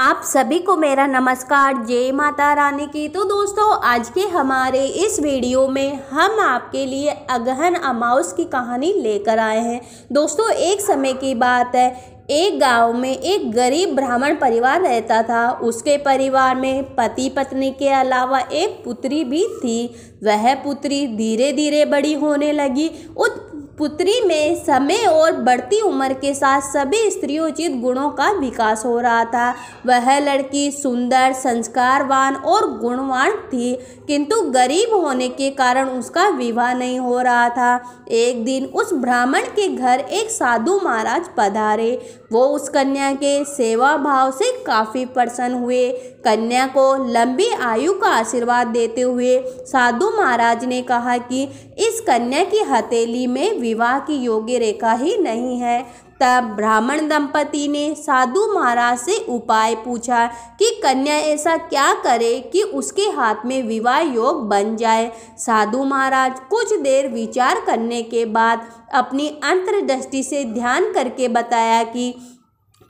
आप सभी को मेरा नमस्कार जय माता रानी की तो दोस्तों आज के हमारे इस वीडियो में हम आपके लिए अगहन अमाउस की कहानी लेकर आए हैं दोस्तों एक समय की बात है एक गांव में एक गरीब ब्राह्मण परिवार रहता था उसके परिवार में पति पत्नी के अलावा एक पुत्री भी थी वह पुत्री धीरे धीरे बड़ी होने लगी उस पुत्री में समय और बढ़ती उम्र के साथ सभी स्त्रियोचित गुणों का विकास हो रहा था वह लड़की सुंदर संस्कारवान और गुणवान थी किंतु गरीब होने के कारण उसका विवाह नहीं हो रहा था एक दिन उस ब्राह्मण के घर एक साधु महाराज पधारे वो उस कन्या के सेवा भाव से काफ़ी प्रसन्न हुए कन्या को लंबी आयु का आशीर्वाद देते हुए साधु महाराज ने कहा कि इस कन्या की हथेली में विवाह की योग्य रेखा ही नहीं है तब ब्राह्मण दंपति ने साधु महाराज से उपाय पूछा कि कन्या ऐसा क्या करे कि उसके हाथ में विवाह योग बन जाए साधु महाराज कुछ देर विचार करने के बाद अपनी अंतर्दृष्टि से ध्यान करके बताया कि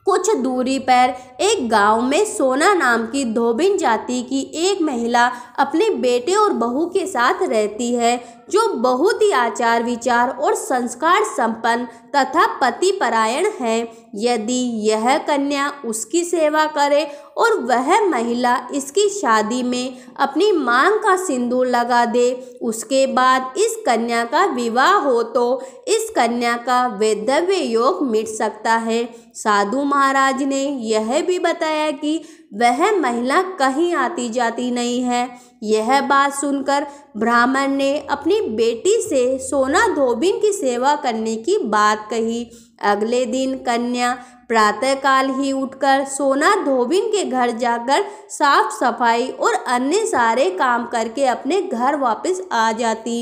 कुछ दूरी पर एक गांव में सोना नाम की धोबिन जाति की एक महिला अपने बेटे और बहू के साथ रहती है जो बहुत ही आचार विचार और संस्कार संपन्न तथा पति परायण है यदि यह कन्या उसकी सेवा करे और वह महिला इसकी शादी में अपनी मांग का सिंदूर लगा दे उसके बाद इस कन्या का विवाह हो तो इस कन्या का वैधव्य योग मिट सकता है साधु माँ महाराज ने यह भी बताया कि वह महिला कहीं आती जाती नहीं है यह बात सुनकर ब्राह्मण ने अपनी बेटी से सोना धोबिन की सेवा करने की बात कही अगले दिन कन्या प्रातःकाल ही उठकर सोना धोबिन के घर जाकर साफ सफाई और अन्य सारे काम करके अपने घर वापस आ जाती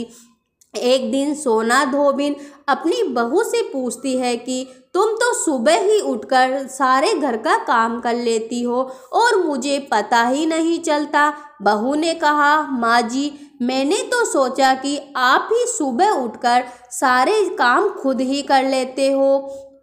एक दिन सोना धोबिन अपनी बहू से पूछती है कि तुम तो सुबह ही उठकर सारे घर का काम कर लेती हो और मुझे पता ही नहीं चलता बहू ने कहा माँ जी मैंने तो सोचा कि आप ही सुबह उठकर सारे काम खुद ही कर लेते हो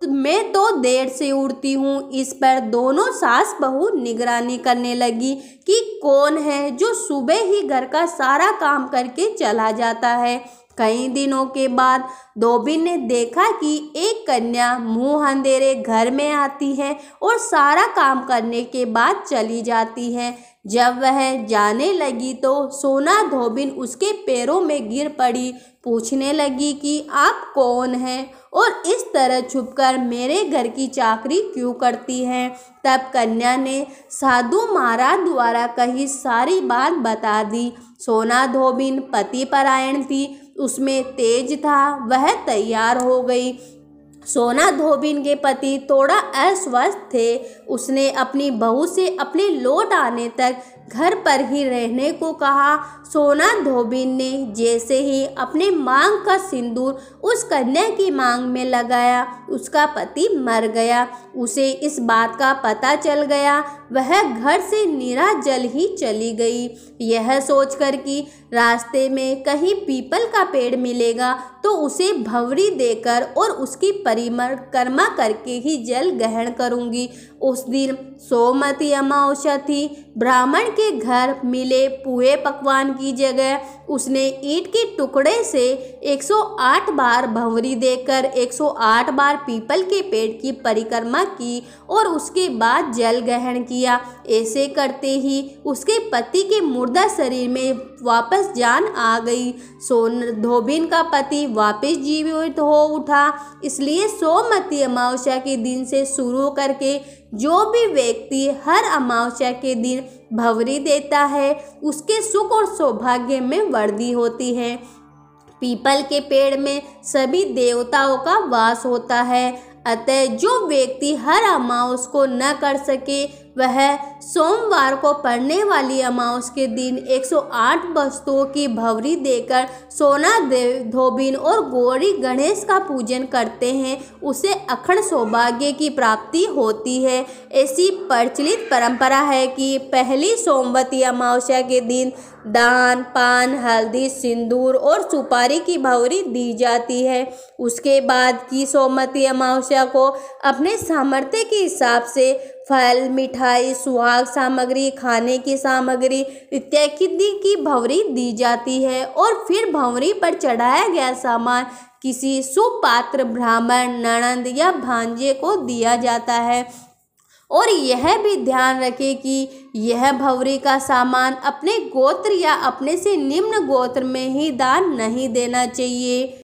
मैं तो देर से उड़ती हूँ इस पर दोनों सास बहू निगरानी करने लगी कि कौन है जो सुबह ही घर का सारा काम करके चला जाता है कई दिनों के बाद धोबी ने देखा कि एक कन्या मुँह अंधेरे घर में आती है और सारा काम करने के बाद चली जाती है जब वह जाने लगी तो सोना धोबिन उसके पैरों में गिर पड़ी पूछने लगी कि आप कौन हैं और इस तरह छुपकर मेरे घर की चाकरी क्यों करती हैं तब कन्या ने साधु महाराज द्वारा कही सारी बात बता दी सोना धोबिन पति परायण थी उसमें तेज था वह तैयार हो गई सोना धोबिन के पति थोड़ा अस्वस्थ थे उसने अपनी बहू से अपने लौट आने तक घर पर ही रहने को कहा सोना धोबिन ने जैसे ही अपने मांग का सिंदूर उस कन्या की मांग में लगाया उसका पति मर गया उसे इस बात का पता चल गया वह घर से निरा जल ही चली गई यह सोचकर कि रास्ते में कहीं पीपल का पेड़ मिलेगा तो उसे भंवरी देकर और उसकी परिक्रमा करके ही जल ग्रहण करूंगी उस दिन सोमती अमावस्या थी ब्राह्मण के के घर मिले पूए पकवान की जगह उसने ईंट के टुकड़े से 108 बार भंवरी देकर 108 बार पीपल के पेड़ की परिक्रमा की और उसके बाद जल ग्रहण किया ऐसे करते ही उसके पति के मुर्दा शरीर में वापस जान आ गई सोन धोबिन का पति वापस जीवित हो उठा इसलिए सोमती अमावस्या के दिन से शुरू करके जो भी व्यक्ति हर अमावस्या के दिन भवरी देता है उसके सुख और सौभाग्य में वृद्धि होती है पीपल के पेड़ में सभी देवताओं का वास होता है अतः जो व्यक्ति हर अमावस को न कर सके वह सोमवार को पड़ने वाली अमावस के दिन 108 वस्तुओं की भवरी देकर सोना देव धोबिन और गौरी गणेश का पूजन करते हैं उसे अखंड सौभाग्य की प्राप्ति होती है ऐसी प्रचलित परंपरा है कि पहली सोमवती अमावस्या के दिन दान पान हल्दी सिंदूर और सुपारी की भवरी दी जाती है उसके बाद की सोमवती अमावस्या को अपने सामर्थ्य के हिसाब से फल मिठाई सुहाग सामग्री खाने की सामग्री इत्यादि की भंवरी दी जाती है और फिर भंवरी पर चढ़ाया गया सामान किसी सुपात्र ब्राह्मण नणंद या भांजे को दिया जाता है और यह भी ध्यान रखें कि यह भवरी का सामान अपने गोत्र या अपने से निम्न गोत्र में ही दान नहीं देना चाहिए